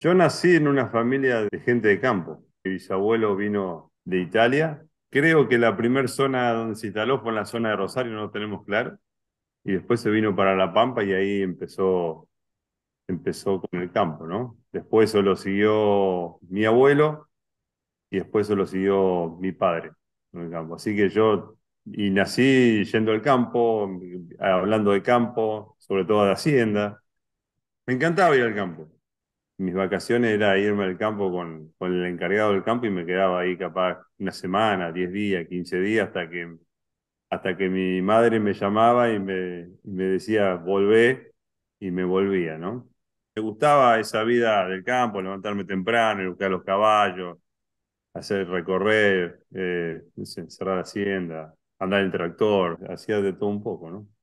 Yo nací en una familia de gente de campo. Mi bisabuelo vino de Italia. Creo que la primera zona donde se instaló fue en la zona de Rosario, no lo tenemos claro. Y después se vino para La Pampa y ahí empezó, empezó con el campo, ¿no? Después eso lo siguió mi abuelo y después eso lo siguió mi padre en el campo. Así que yo y nací yendo al campo, hablando de campo, sobre todo de hacienda. Me encantaba ir al campo mis vacaciones era irme al campo con, con, el encargado del campo y me quedaba ahí capaz una semana, 10 días, 15 días, hasta que, hasta que mi madre me llamaba y me, me decía, volvé, y me volvía, ¿no? Me gustaba esa vida del campo, levantarme temprano, buscar los caballos, hacer recorrer, eh, la hacienda, andar en tractor, hacía de todo un poco, ¿no?